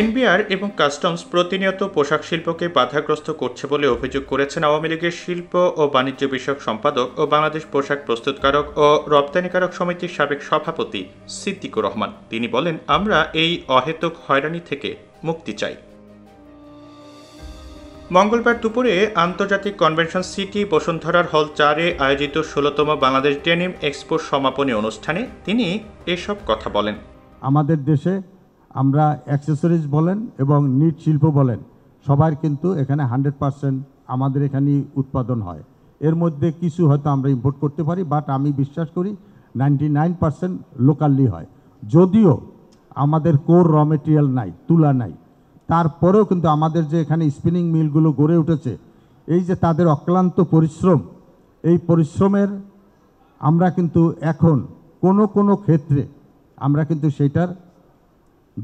NBR এবং customs প্রতিনিয়ত পোশাক শিল্পকে বাধাগ্রস্ত করছে বলে অভিযোগ করেছেন আওয়ামী লীগের শিল্প ও বাণিজ্য বিষয়ক সম্পাদক ও বাংলাদেশ পোশাক প্রস্তুতকারক ও রপ্তানিকারক সমিতির সাবেক সভাপতি সিদ্দিকুর রহমান তিনি বলেন আমরা এই অহেতুক হয়রানি থেকে মুক্তি চাই মঙ্গলবার দুপুরে আন্তর্জাতিক কনভেনশন সিটি বসুন্ধরার হল চারে আয়োজিত ষোলতম বাংলাদেশ ডেনিম এক্সপোর সমাপনী অনুষ্ঠানে তিনি এসব কথা বলেন আমাদের দেশে আমরা অ্যাক্সেসরিজ বলেন এবং নিট শিল্প বলেন সবার কিন্তু এখানে হান্ড্রেড পারসেন্ট আমাদের এখানেই উৎপাদন হয় এর মধ্যে কিছু হয়তো আমরা ইম্পোর্ট করতে পারি বাট আমি বিশ্বাস করি নাইনটি নাইন পারসেন্ট লোকালি হয় যদিও আমাদের কোর র মেটেরিয়াল নাই তুলা নাই তারপরেও কিন্তু আমাদের যে এখানে স্পিনিং মিলগুলো গড়ে উঠেছে এই যে তাদের অক্লান্ত পরিশ্রম এই পরিশ্রমের আমরা কিন্তু এখন কোনো কোনো ক্ষেত্রে আমরা কিন্তু সেটার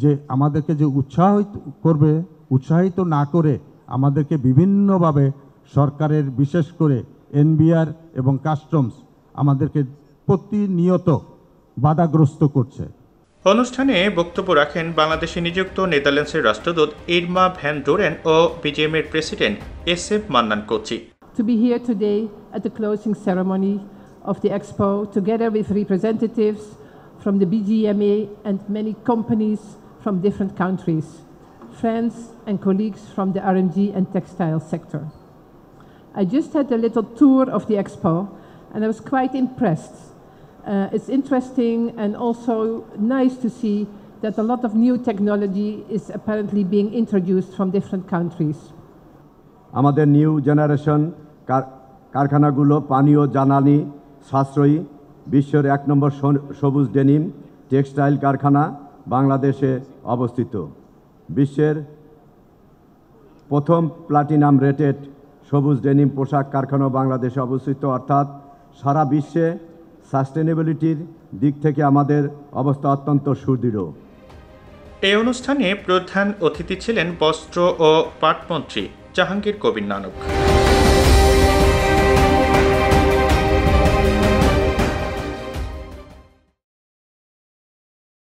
যে আমাদেরকে যে উৎসাহিত করবে উৎসাহিত না করে আমাদেরকে বিভিন্নভাবে সরকারের বিশেষ করে এনবিআর এবং কাস্টমস আমাদেরকে প্রতিনিয়ত বাধাগ্রস্ত করছে অনুষ্ঠানে বক্তব্য রাখেন বাংলাদেশে নিযুক্ত নেদারল্যান্ডসের রাষ্ট্রদূত ইরমা ভ্যান ডোরেন ও এর president S F Mannan Kochi To be here today at the closing ceremony of the expo, together with representatives from the BGMA and many companies from different countries, friends and colleagues from the RMG and textile sector. I just had a little tour of the expo and I was quite impressed. Uh, it's interesting and also nice to see that a lot of new technology is apparently being introduced from different countries. new generation, Karkana gulo পানীয় janani সাশ্রয়ী বিশ্বের এক number shobus denim textile Karkana, বাংলাদেশে অবস্থিত বিশ্বের প্রথম platinum rated সবুজ denim পোশাক কারখানা বাংলাদেশে অবস্থিত অর্থাৎ সারা বিশ্বে সাস্টেনেবিলিটির দিক থেকে আমাদের অবস্থা অত্যন্ত সুদৃঢ় এই অনুষ্ঠানে প্রধান অতিথি ছিলেন বস্ত্র ও পাটমন্ত্রী জাহাঙ্গীর কবির নানক